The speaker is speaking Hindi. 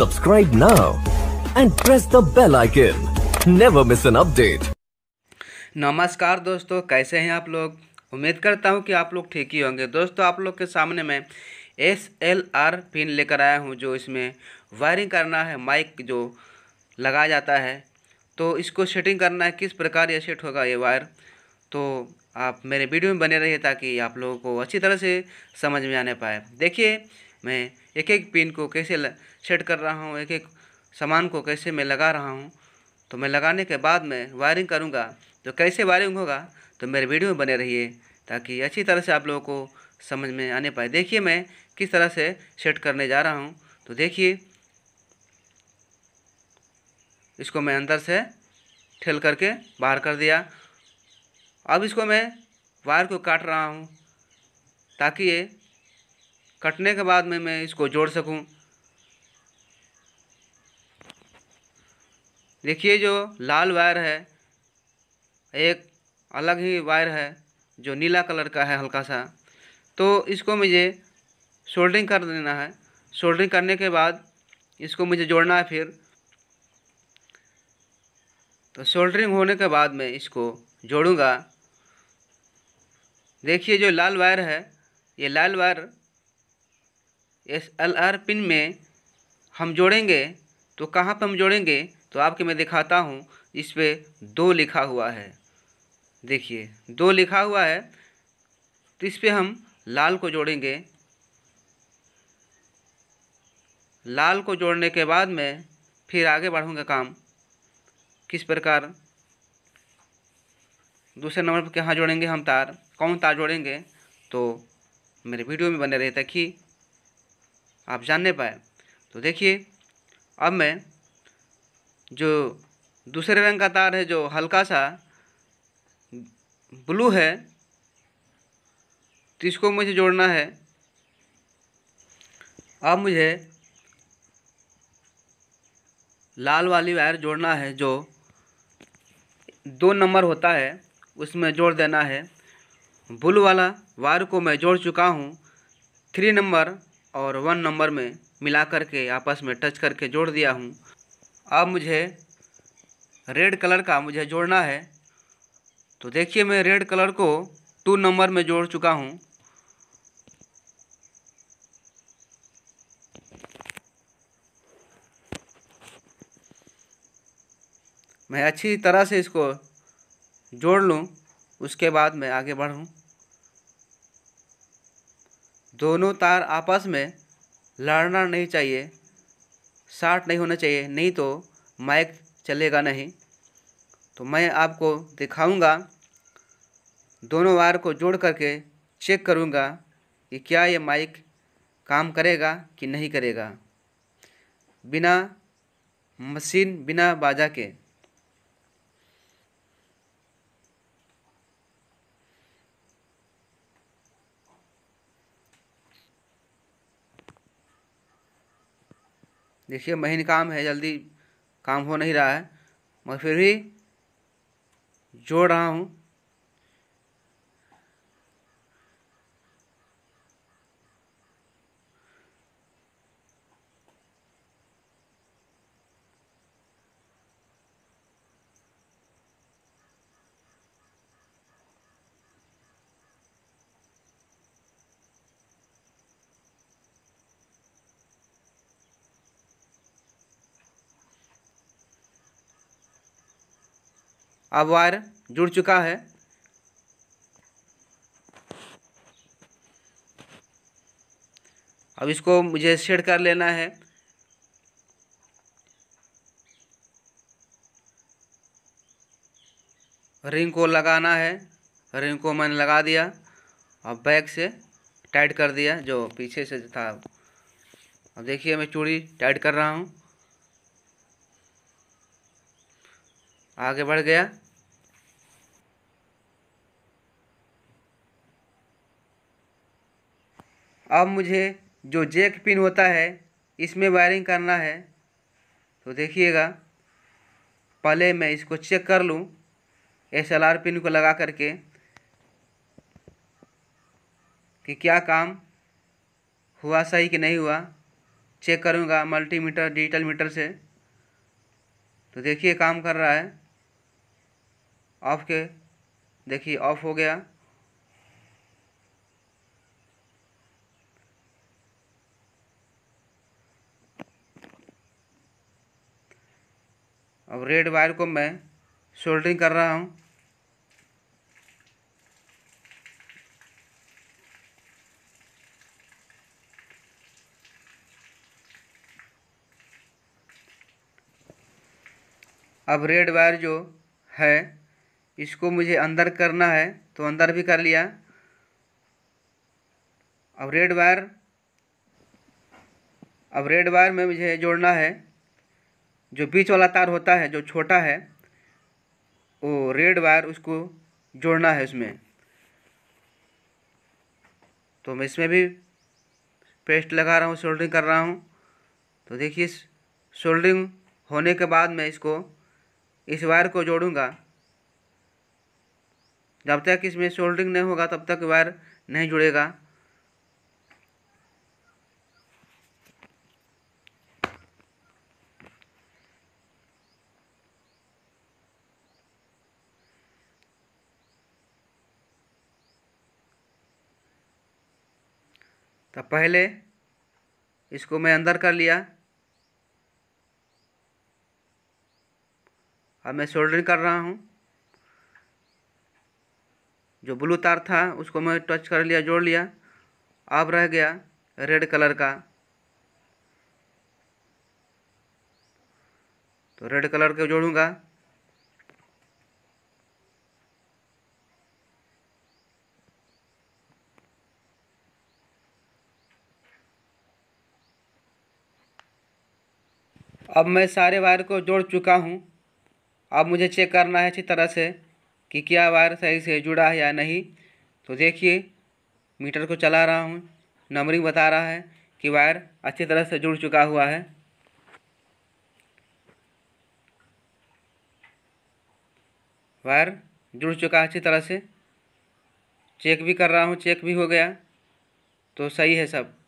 Subscribe now and press the bell icon. Never miss an update. नमस्कार दोस्तों कैसे हैं आप लोग उम्मीद करता हूं कि आप लोग ठीक ही होंगे दोस्तों आप लोग के सामने मैं एस एल आर पिन लेकर आया हूं जो इसमें वायरिंग करना है माइक जो लगाया जाता है तो इसको सेटिंग करना है किस प्रकार ये सेट होगा ये वायर तो आप मेरे वीडियो में बने रहिए ताकि आप लोगों को अच्छी तरह से समझ में आने पाए देखिए मैं एक एक पिन को कैसे सेट कर रहा हूँ एक एक सामान को कैसे मैं लगा रहा हूँ तो मैं लगाने के बाद मैं वायरिंग करूँगा तो कैसे वायरिंग होगा तो मेरे वीडियो में बने रहिए ताकि अच्छी तरह से आप लोगों को समझ में आने पाए देखिए मैं किस तरह से सेट करने जा रहा हूँ तो देखिए इसको मैं अंदर से ठेल करके बाहर कर दिया अब इसको मैं वायर को काट रहा हूँ ताकि ये कटने के बाद में मैं इसको जोड़ सकूं देखिए जो लाल वायर है एक अलग ही वायर है जो नीला कलर का है हल्का सा तो इसको मुझे सोल्डरिंग कर देना है सोल्डरिंग करने के बाद इसको मुझे जोड़ना है फिर तो सोल्डरिंग होने के बाद मैं इसको जोड़ूंगा देखिए जो लाल वायर है ये लाल wire S L R pin में हम जोड़ेंगे तो कहाँ पर हम जोड़ेंगे तो आपके मैं दिखाता हूँ इस पर दो लिखा हुआ है देखिए दो लिखा हुआ है तो इस पर हम लाल को जोड़ेंगे लाल को जोड़ने के बाद में फिर आगे बढ़ूँगा काम किस प्रकार दूसरे नंबर पर कहाँ जोड़ेंगे हम तार कौन तार जोड़ेंगे तो मेरे वीडियो में बने रहे तक ही आप जानने पाए तो देखिए अब मैं जो दूसरे रंग का तार है जो हल्का सा ब्लू है तो इसको मुझे जोड़ना है अब मुझे लाल वाली वायर जोड़ना है जो दो नंबर होता है उसमें जोड़ देना है ब्लू वाला वायर को मैं जोड़ चुका हूँ थ्री नंबर और वन नंबर में मिला करके आपस में टच करके जोड़ दिया हूँ अब मुझे रेड कलर का मुझे जोड़ना है तो देखिए मैं रेड कलर को टू नंबर में जोड़ चुका हूँ मैं अच्छी तरह से इसको जोड़ लूँ उसके बाद मैं आगे बढ़ूँ दोनों तार आपस में लड़ना नहीं चाहिए शार्ट नहीं होना चाहिए नहीं तो माइक चलेगा नहीं तो मैं आपको दिखाऊंगा दोनों वायर को जोड़ करके चेक करूंगा कि क्या ये माइक काम करेगा कि नहीं करेगा बिना मशीन बिना बाजा के देखिए महीन काम है जल्दी काम हो नहीं रहा है मगर फिर भी जोड़ रहा हूँ अब वायर जुड़ चुका है अब इसको मुझे शेड कर लेना है रिंग को लगाना है रिंग को मैंने लगा दिया और बैग से टाइट कर दिया जो पीछे से था अब देखिए मैं चूड़ी टाइट कर रहा हूँ आगे बढ़ गया अब मुझे जो जेक पिन होता है इसमें वायरिंग करना है तो देखिएगा पहले मैं इसको चेक कर लूँ एस एल आर पिन को लगा करके कि क्या काम हुआ सही कि नहीं हुआ चेक करूँगा मल्टीमीटर डिजिटल मीटर से तो देखिए काम कर रहा है ऑफ के देखिए ऑफ हो गया अब रेड वायर को मैं सोल्डरिंग कर रहा हूँ अब रेड वायर जो है इसको मुझे अंदर करना है तो अंदर भी कर लिया अब रेड वायर अब रेड वायर में मुझे जोड़ना है जो बीच वाला तार होता है जो छोटा है वो रेड वायर उसको जोड़ना है उसमें तो मैं इसमें भी पेस्ट लगा रहा हूँ सोल्डरिंग कर रहा हूँ तो देखिए सोल्डरिंग होने के बाद मैं इसको इस वायर को जोड़ूंगा जब तक इसमें सोल्डरिंग नहीं होगा तब तक वायर नहीं जुड़ेगा तो पहले इसको मैं अंदर कर लिया अब मैं सोल्डरिंग कर रहा हूँ जो ब्लू तार था उसको मैं टच कर लिया जोड़ लिया अब रह गया रेड कलर का तो रेड कलर के जोड़ूंगा अब मैं सारे वायर को जोड़ चुका हूँ अब मुझे चेक करना है अच्छी तरह से कि क्या वायर सही से जुड़ा है या नहीं तो देखिए मीटर को चला रहा हूँ नंबरिंग बता रहा है कि वायर अच्छी तरह से जुड़ चुका हुआ है वायर जुड़ चुका है अच्छी तरह से चेक भी कर रहा हूँ चेक भी हो गया तो सही है सब